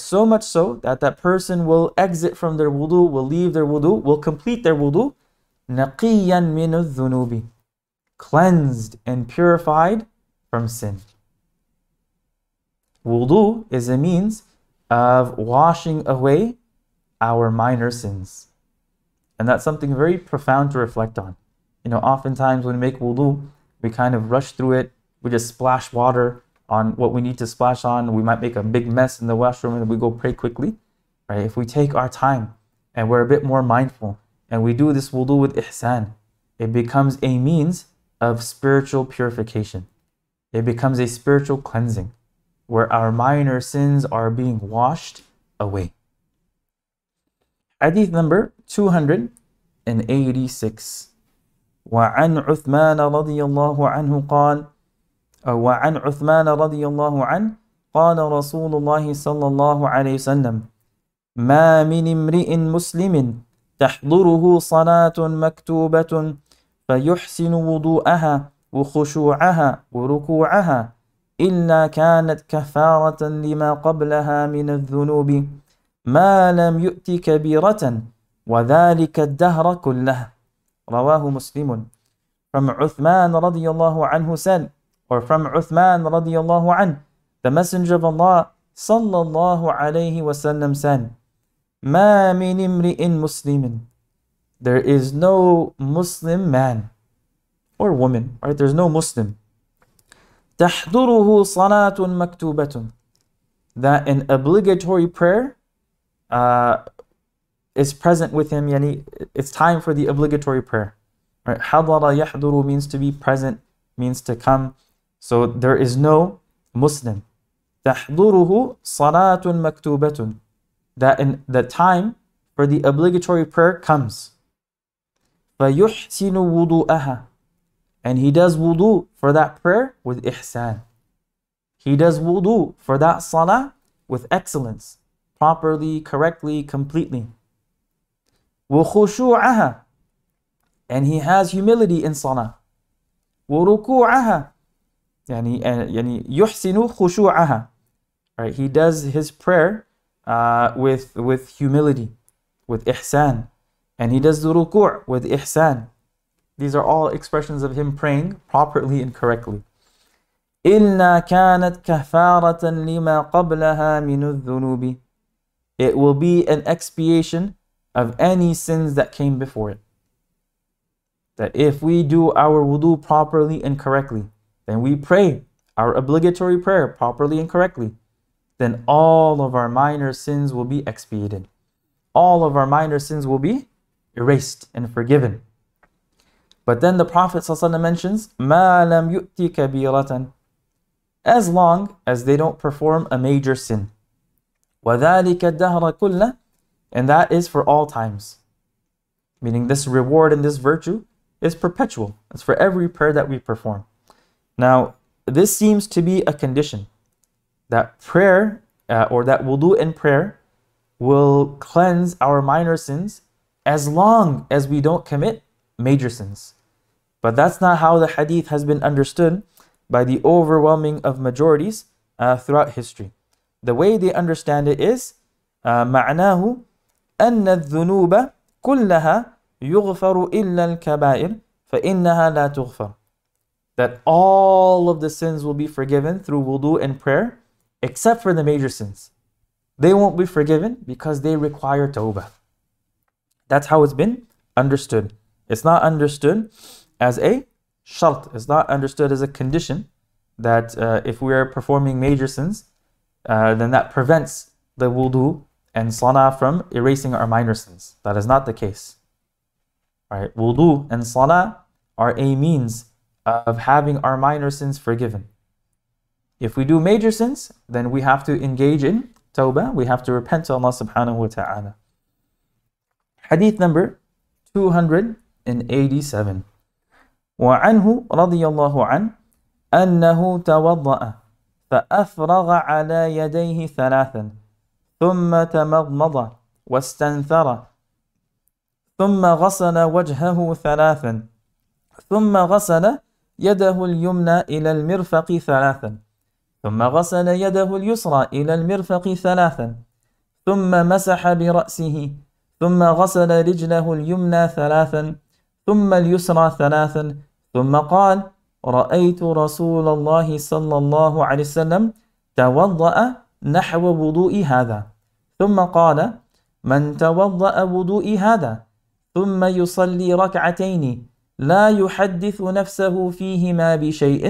so much so that that person will exit from their wudu, will leave their wudu, will complete their wudu. نَقِيًّا مِنُ الذُّنُوبِ Cleansed and purified from sin. Wudu is a means of washing away our minor sins. And that's something very profound to reflect on. You know, oftentimes when we make wudu, we kind of rush through it. We just splash water on what we need to splash on. We might make a big mess in the washroom and we go pray quickly. Right? If we take our time and we're a bit more mindful and we do this wudu with ihsan, it becomes a means of spiritual purification. It becomes a spiritual cleansing where our minor sins are being washed away. Hadith number 286. وعن عثمان رضي الله عنه قال أو وعن عثمان رضي الله عنه قال رسول الله صلى الله عليه وسلم ما من امرئ مسلم تحضره صلاة مكتوبة فيحسن وضوءها وخشوعها وركوعها إلا كانت كفارة لما قبلها من الذنوب ما لم يؤت كبيرة وذلك الدهر كله رواه مسلم from Uthman radiallahu عنه said or from Uthman radiallahu عنه the messenger of Allah sallallahu عليه وسلم said ما من امرئ مسلم there is no Muslim man or woman right there's no Muslim تحضره صلاة مكتوبة that an obligatory prayer uh, is present with him, yani it's time for the obligatory prayer. Right? Hadara yahduru means to be present, means to come. So there is no Muslim. Tahduruhu salatun maktubatun. That in the time for the obligatory prayer comes. فَيُحْسِنُ وُضُوءَهَا And he does wudu for that prayer with ihsan. He does wudu for that salah with excellence, properly, correctly, completely. وخشوعها and he has humility in salah وركوعها يعني يعني يحسن خشوعها right he does his prayer uh, with with humility with ihsan and he does the ruku' with ihsan these are all expressions of him praying properly and correctly إِلَّا كَانَتْ كَفَارَةً لِمَا قَبْلَهَا مِنُ الذُّنُوبِ It will be an expiation of any sins that came before it. That if we do our wudu properly and correctly, then we pray our obligatory prayer properly and correctly, then all of our minor sins will be expiated. All of our minor sins will be erased and forgiven. But then the Prophet ﷺ mentions, مَا لَمْ يُؤْتِ كَبِيرَةً As long as they don't perform a major sin. وَذَلِكَ الدَّهْرَ كُلَّ and that is for all times. Meaning, this reward and this virtue is perpetual, it's for every prayer that we perform. Now, this seems to be a condition that prayer uh, or that wudu in prayer will cleanse our minor sins as long as we don't commit major sins. But that's not how the hadith has been understood by the overwhelming of majorities uh, throughout history. The way they understand it is معناه uh, أن الذنوب كلها يغفر إلا الكبائر فإنها لا تغفر that all of the sins will be forgiven through wudu and prayer except for the major sins they won't be forgiven because they require tawbah that's how it's been understood it's not understood as a shart it's not understood as a condition that uh, if we are performing major sins uh, then that prevents the wudu and salah from erasing our minor sins. That is not the case. Right? Wudu and salah are a means of having our minor sins forgiven. If we do major sins, then we have to engage in tawbah, we have to repent to Allah subhanahu wa ta'ala. Hadith number 287. وعنه رضي الله عنه أنه توضأ فأفرغ على يديه ثلاثا ثم تمضمض واستنثر ثم غسل وجهه ثلاثا ثم غسل يده اليمنى إلى المرفق ثلاثا ثم غسل يده اليسرى إلى المرفق ثلاثا ثم مسح برأسه ثم غسل رجله اليمنى ثلاثا ثم اليسرى ثلاثا ثم قال رأيت رسول الله صلى الله عليه وسلم توضأ نحو وضوء هذا ثم قال من توضأ وضوئي هذا ثم يصلي ركعتين لا يحدث نفسه فيهما بشيء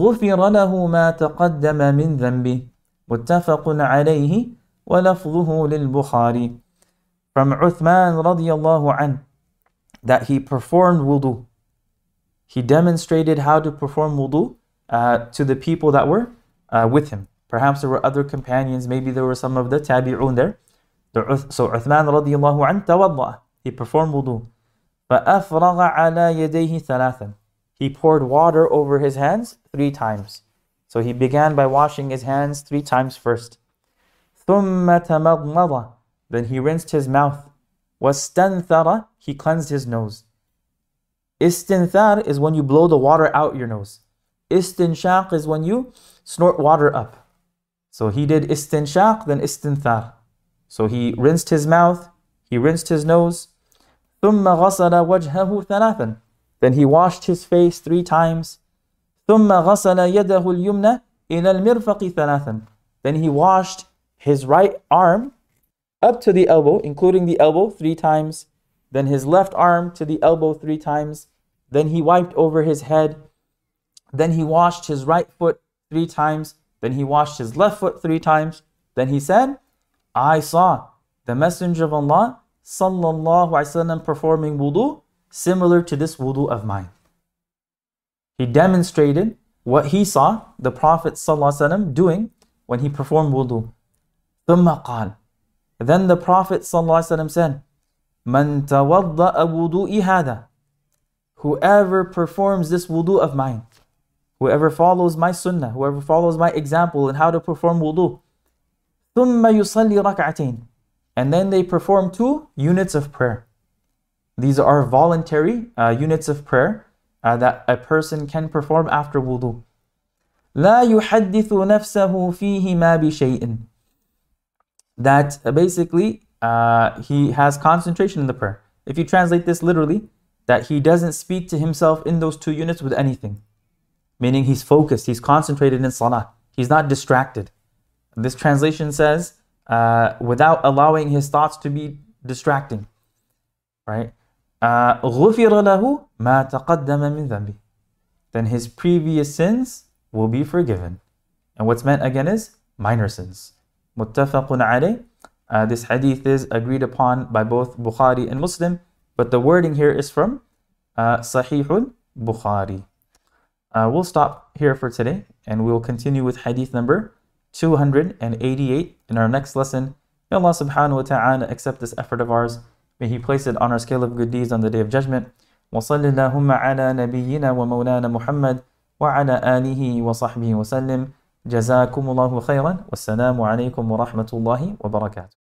غفر له ما تقدم من ذنبه متفق عليه ولفظه للبخاري from Uthman رضي الله عنه that he performed wudu he demonstrated how to perform wudu uh, to the people that were uh, with him Perhaps there were other companions, maybe there were some of the tabi'un there. So Uthman radiallahu an tawadda'a. He performed wudu. فَأَفْرَغَ عَلَى يَدَيْهِ ثَلَاثًا He poured water over his hands three times. So he began by washing his hands three times first. ثُمَّ تَمَضْمَضَ Then he rinsed his mouth. وَاسْتَنْثَرَ He cleansed his nose. إِسْتِنْثَارَ is when you blow the water out your nose. إِسْتِنْشَاقَ is when you snort water up. So he did istinshaq, then istinthar. So he rinsed his mouth, he rinsed his nose. ثُمَّ غَسَلَ وَجْهَهُ ثَلَاثًا Then he washed his face three times. ثُمَّ غَسَلَ يَدَهُ الْيُمْنَى إِلَى الْمِرْفَقِ ثَلَاثًا Then he washed his right arm up to the elbow, including the elbow, three times. Then his left arm to the elbow three times. Then he wiped over his head. Then he washed his right foot three times. Then he washed his left foot three times. Then he said, I saw the Messenger of Allah sallallahu wasallam performing wudu similar to this wudu of mine. He demonstrated what he saw the Prophet sallallahu doing when he performed wudu. then the Prophet sallallahu said, من توضأ wudu'i هذا Whoever performs this wudu of mine, Whoever follows my sunnah, whoever follows my example in how to perform wudu. ثُمَّ يُصَلِّي رَكْعَتَيْن And then they perform two units of prayer. These are voluntary uh, units of prayer uh, that a person can perform after wudu. لا يحدث نفسه فيهما بشيء That uh, basically uh, he has concentration in the prayer. If you translate this literally, that he doesn't speak to himself in those two units with anything meaning he's focused, he's concentrated in salah, he's not distracted. This translation says, uh, without allowing his thoughts to be distracting, right? Uh, then his previous sins will be forgiven. And what's meant again is minor sins. Uh, this hadith is agreed upon by both Bukhari and Muslim, but the wording here is from uh, Sahihul Bukhari. Uh, we'll stop here for today and we'll continue with hadith number 288 in our next lesson. May Allah subhanahu wa ta'ala accept this effort of ours. May He place it on our scale of good deeds on the day of judgment. وصل اللهم على نبينا ومولانا محمد وعلى آله وصحبه وسلم جزاكم الله خيرا والسلام عليكم ورحمة الله وبركاته